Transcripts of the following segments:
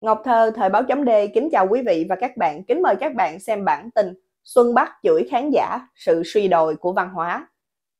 Ngọc Thơ, Thời báo chấm D, kính chào quý vị và các bạn. Kính mời các bạn xem bản tin Xuân Bắc chửi khán giả, sự suy đồi của văn hóa.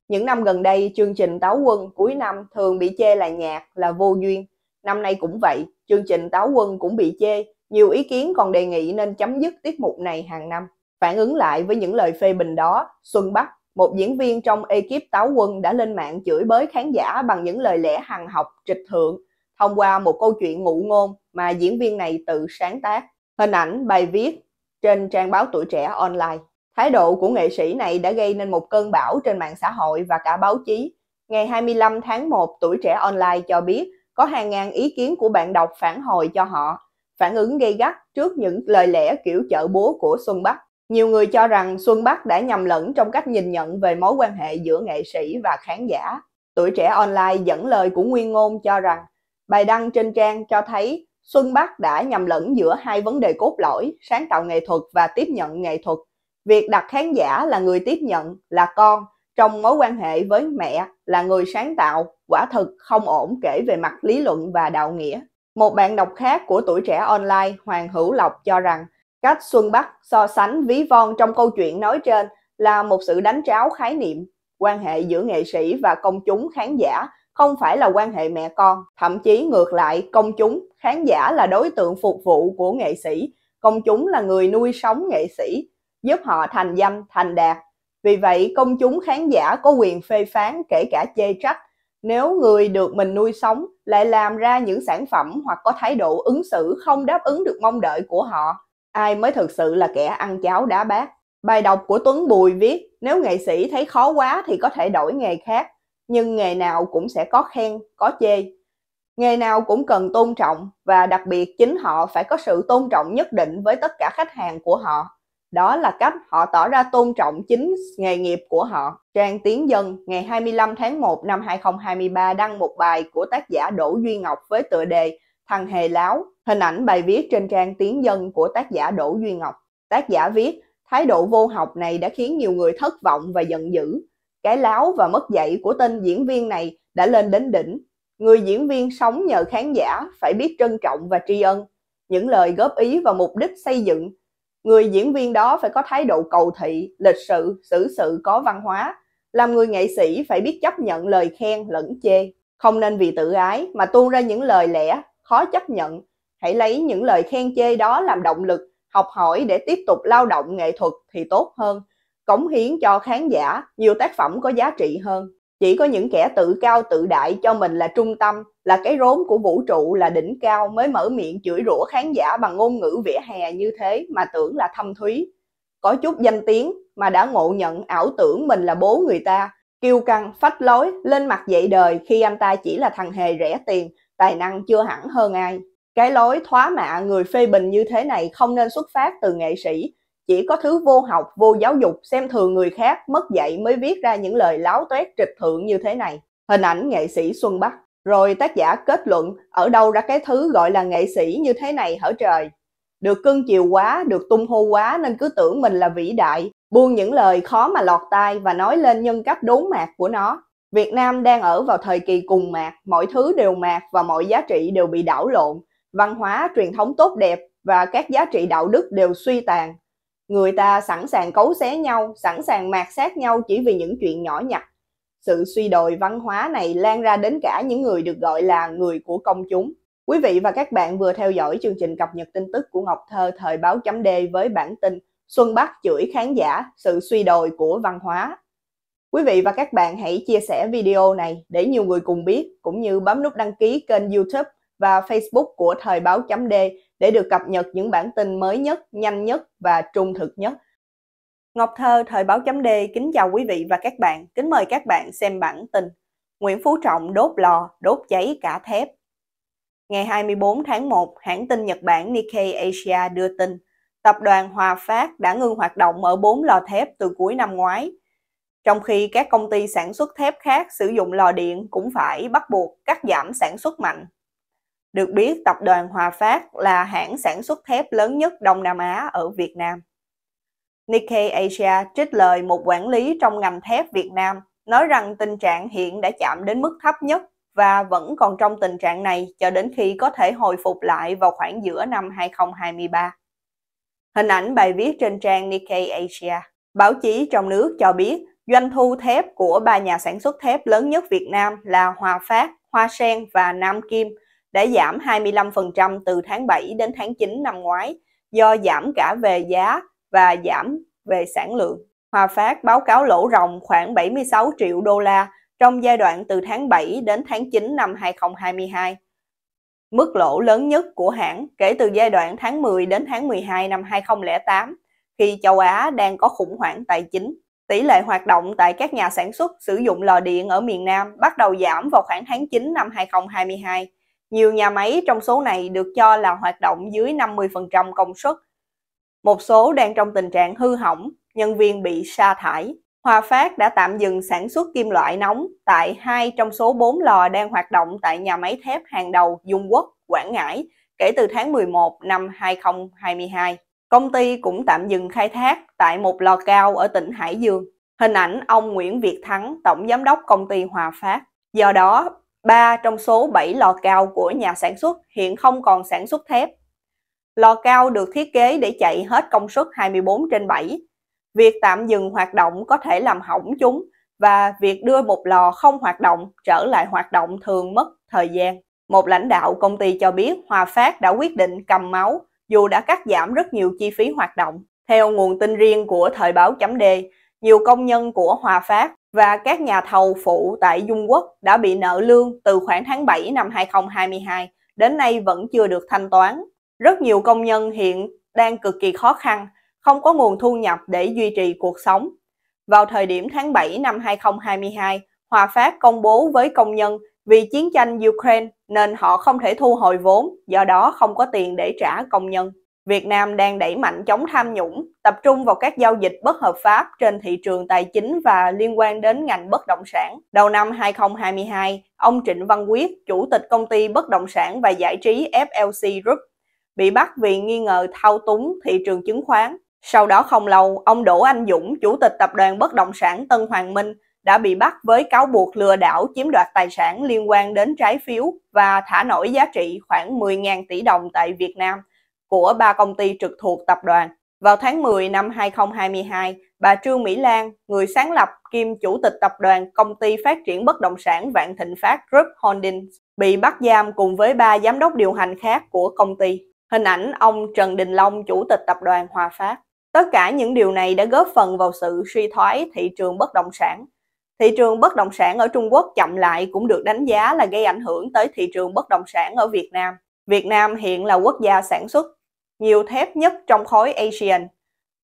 Những năm gần đây, chương trình Táo Quân cuối năm thường bị chê là nhạc, là vô duyên. Năm nay cũng vậy, chương trình Táo Quân cũng bị chê. Nhiều ý kiến còn đề nghị nên chấm dứt tiết mục này hàng năm. Phản ứng lại với những lời phê bình đó, Xuân Bắc, một diễn viên trong ekip Táo Quân đã lên mạng chửi bới khán giả bằng những lời lẽ hằng học, trịch thượng, thông qua một câu chuyện ngụ ngôn mà diễn viên này tự sáng tác. Hình ảnh bài viết trên trang báo tuổi trẻ online. Thái độ của nghệ sĩ này đã gây nên một cơn bão trên mạng xã hội và cả báo chí. Ngày 25 tháng 1, tuổi trẻ online cho biết có hàng ngàn ý kiến của bạn đọc phản hồi cho họ, phản ứng gây gắt trước những lời lẽ kiểu chợ búa của Xuân Bắc. Nhiều người cho rằng Xuân Bắc đã nhầm lẫn trong cách nhìn nhận về mối quan hệ giữa nghệ sĩ và khán giả. Tuổi trẻ online dẫn lời của Nguyên Ngôn cho rằng bài đăng trên trang cho thấy Xuân Bắc đã nhầm lẫn giữa hai vấn đề cốt lõi, sáng tạo nghệ thuật và tiếp nhận nghệ thuật. Việc đặt khán giả là người tiếp nhận, là con, trong mối quan hệ với mẹ, là người sáng tạo, quả thực không ổn kể về mặt lý luận và đạo nghĩa. Một bạn đọc khác của tuổi trẻ online, Hoàng Hữu Lộc cho rằng, cách Xuân Bắc so sánh ví von trong câu chuyện nói trên là một sự đánh tráo khái niệm. Quan hệ giữa nghệ sĩ và công chúng khán giả không phải là quan hệ mẹ con thậm chí ngược lại công chúng khán giả là đối tượng phục vụ của nghệ sĩ công chúng là người nuôi sống nghệ sĩ giúp họ thành danh thành đạt vì vậy công chúng khán giả có quyền phê phán kể cả chê trách nếu người được mình nuôi sống lại làm ra những sản phẩm hoặc có thái độ ứng xử không đáp ứng được mong đợi của họ ai mới thực sự là kẻ ăn cháo đá bát bài đọc của tuấn bùi viết nếu nghệ sĩ thấy khó quá thì có thể đổi nghề khác nhưng nghề nào cũng sẽ có khen, có chê. Nghề nào cũng cần tôn trọng và đặc biệt chính họ phải có sự tôn trọng nhất định với tất cả khách hàng của họ. Đó là cách họ tỏ ra tôn trọng chính nghề nghiệp của họ. Trang Tiến Dân ngày 25 tháng 1 năm 2023 đăng một bài của tác giả Đỗ Duy Ngọc với tựa đề Thằng Hề Láo, hình ảnh bài viết trên trang Tiến Dân của tác giả Đỗ Duy Ngọc. Tác giả viết, thái độ vô học này đã khiến nhiều người thất vọng và giận dữ cái láo và mất dạy của tên diễn viên này đã lên đến đỉnh. Người diễn viên sống nhờ khán giả phải biết trân trọng và tri ân. Những lời góp ý và mục đích xây dựng. Người diễn viên đó phải có thái độ cầu thị, lịch sự, xử sự có văn hóa. Làm người nghệ sĩ phải biết chấp nhận lời khen lẫn chê. Không nên vì tự ái mà tuôn ra những lời lẽ khó chấp nhận. Hãy lấy những lời khen chê đó làm động lực, học hỏi để tiếp tục lao động nghệ thuật thì tốt hơn cống hiến cho khán giả nhiều tác phẩm có giá trị hơn chỉ có những kẻ tự cao tự đại cho mình là trung tâm là cái rốn của vũ trụ là đỉnh cao mới mở miệng chửi rủa khán giả bằng ngôn ngữ vỉa hè như thế mà tưởng là thâm thúy có chút danh tiếng mà đã ngộ nhận ảo tưởng mình là bố người ta kiêu căng phách lối lên mặt dậy đời khi anh ta chỉ là thằng hề rẻ tiền tài năng chưa hẳn hơn ai cái lối thoá mạ người phê bình như thế này không nên xuất phát từ nghệ sĩ chỉ có thứ vô học vô giáo dục xem thường người khác mất dạy mới viết ra những lời láo toét trịch thượng như thế này hình ảnh nghệ sĩ xuân bắc rồi tác giả kết luận ở đâu ra cái thứ gọi là nghệ sĩ như thế này hở trời được cưng chiều quá được tung hô quá nên cứ tưởng mình là vĩ đại buông những lời khó mà lọt tai và nói lên nhân cách đốn mạc của nó Việt Nam đang ở vào thời kỳ cùng mạc, mọi thứ đều mạc và mọi giá trị đều bị đảo lộn. Văn hóa, truyền thống tốt đẹp và các giá trị đạo đức đều suy tàn người ta sẵn sàng cấu xé nhau sẵn sàng mạt sát nhau chỉ vì những chuyện nhỏ nhặt sự suy đồi văn hóa này lan ra đến cả những người được gọi là người của công chúng quý vị và các bạn vừa theo dõi chương trình cập nhật tin tức của ngọc thơ thời báo chấm d với bản tin xuân bắc chửi khán giả sự suy đồi của văn hóa Quý vị và các bạn hãy chia sẻ video này để nhiều người cùng biết, cũng như bấm nút đăng ký kênh youtube và Facebook của Thời báo chấm D để được cập nhật những bản tin mới nhất, nhanh nhất và trung thực nhất. Ngọc Thơ, Thời báo chấm D kính chào quý vị và các bạn, kính mời các bạn xem bản tin. Nguyễn Phú Trọng đốt lò, đốt cháy cả thép. Ngày 24 tháng 1, hãng tin Nhật Bản Nikkei Asia đưa tin, tập đoàn Hòa Phát đã ngưng hoạt động ở 4 lò thép từ cuối năm ngoái, trong khi các công ty sản xuất thép khác sử dụng lò điện cũng phải bắt buộc cắt giảm sản xuất mạnh được biết, tập đoàn Hòa Phát là hãng sản xuất thép lớn nhất Đông Nam Á ở Việt Nam. Nikkei Asia trích lời một quản lý trong ngành thép Việt Nam nói rằng tình trạng hiện đã chạm đến mức thấp nhất và vẫn còn trong tình trạng này cho đến khi có thể hồi phục lại vào khoảng giữa năm 2023. Hình ảnh bài viết trên trang Nikkei Asia. Báo chí trong nước cho biết doanh thu thép của ba nhà sản xuất thép lớn nhất Việt Nam là Hòa Phát, Hoa Sen và Nam Kim – đã giảm 25% từ tháng 7 đến tháng 9 năm ngoái do giảm cả về giá và giảm về sản lượng. Hòa Phát báo cáo lỗ ròng khoảng 76 triệu đô la trong giai đoạn từ tháng 7 đến tháng 9 năm 2022. Mức lỗ lớn nhất của hãng kể từ giai đoạn tháng 10 đến tháng 12 năm 2008 khi châu Á đang có khủng hoảng tài chính. Tỷ lệ hoạt động tại các nhà sản xuất sử dụng lò điện ở miền Nam bắt đầu giảm vào khoảng tháng 9 năm 2022 nhiều nhà máy trong số này được cho là hoạt động dưới 50% công suất. Một số đang trong tình trạng hư hỏng, nhân viên bị sa thải. Hòa Phát đã tạm dừng sản xuất kim loại nóng tại hai trong số 4 lò đang hoạt động tại nhà máy thép hàng đầu Dung Quốc, Quảng Ngãi kể từ tháng 11 năm 2022. Công ty cũng tạm dừng khai thác tại một lò cao ở tỉnh Hải Dương. Hình ảnh ông Nguyễn Việt Thắng, tổng giám đốc công ty Hòa Phát. Do đó, 3 trong số 7 lò cao của nhà sản xuất hiện không còn sản xuất thép. Lò cao được thiết kế để chạy hết công suất 24 trên 7. Việc tạm dừng hoạt động có thể làm hỏng chúng và việc đưa một lò không hoạt động trở lại hoạt động thường mất thời gian. Một lãnh đạo công ty cho biết Hòa Phát đã quyết định cầm máu dù đã cắt giảm rất nhiều chi phí hoạt động. Theo nguồn tin riêng của Thời báo chấm D, nhiều công nhân của Hòa Phát và các nhà thầu phụ tại Dung Quốc đã bị nợ lương từ khoảng tháng 7 năm 2022 đến nay vẫn chưa được thanh toán. Rất nhiều công nhân hiện đang cực kỳ khó khăn, không có nguồn thu nhập để duy trì cuộc sống. Vào thời điểm tháng 7 năm 2022, Hòa Phát công bố với công nhân vì chiến tranh Ukraine nên họ không thể thu hồi vốn, do đó không có tiền để trả công nhân. Việt Nam đang đẩy mạnh chống tham nhũng, tập trung vào các giao dịch bất hợp pháp trên thị trường tài chính và liên quan đến ngành bất động sản. Đầu năm 2022, ông Trịnh Văn Quyết, chủ tịch công ty bất động sản và giải trí FLC Group, bị bắt vì nghi ngờ thao túng thị trường chứng khoán. Sau đó không lâu, ông Đỗ Anh Dũng, chủ tịch tập đoàn bất động sản Tân Hoàng Minh, đã bị bắt với cáo buộc lừa đảo chiếm đoạt tài sản liên quan đến trái phiếu và thả nổi giá trị khoảng 10.000 tỷ đồng tại Việt Nam – của ba công ty trực thuộc tập đoàn. Vào tháng 10 năm 2022, bà Trương Mỹ Lan, người sáng lập kiêm chủ tịch tập đoàn công ty phát triển bất động sản Vạn Thịnh Phát Group Holdings, bị bắt giam cùng với ba giám đốc điều hành khác của công ty. Hình ảnh ông Trần Đình Long, chủ tịch tập đoàn Hòa Phát. Tất cả những điều này đã góp phần vào sự suy thoái thị trường bất động sản. Thị trường bất động sản ở Trung Quốc chậm lại cũng được đánh giá là gây ảnh hưởng tới thị trường bất động sản ở Việt Nam. Việt Nam hiện là quốc gia sản xuất nhiều thép nhất trong khối ASEAN.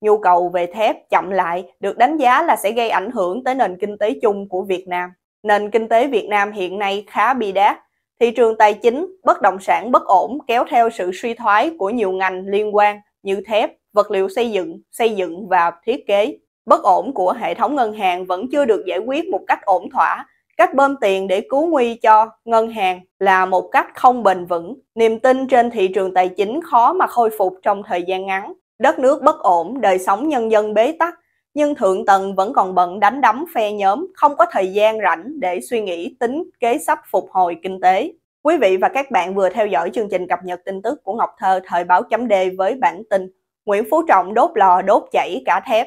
Nhu cầu về thép chậm lại được đánh giá là sẽ gây ảnh hưởng tới nền kinh tế chung của Việt Nam. Nền kinh tế Việt Nam hiện nay khá bi đát. Thị trường tài chính, bất động sản bất ổn kéo theo sự suy thoái của nhiều ngành liên quan như thép, vật liệu xây dựng, xây dựng và thiết kế. Bất ổn của hệ thống ngân hàng vẫn chưa được giải quyết một cách ổn thỏa Cách bơm tiền để cứu nguy cho ngân hàng là một cách không bền vững. Niềm tin trên thị trường tài chính khó mà khôi phục trong thời gian ngắn. Đất nước bất ổn, đời sống nhân dân bế tắc, nhưng thượng tầng vẫn còn bận đánh đấm phe nhóm, không có thời gian rảnh để suy nghĩ tính kế sắp phục hồi kinh tế. Quý vị và các bạn vừa theo dõi chương trình cập nhật tin tức của Ngọc Thơ thời báo chấm D với bản tin Nguyễn Phú Trọng đốt lò đốt chảy cả thép.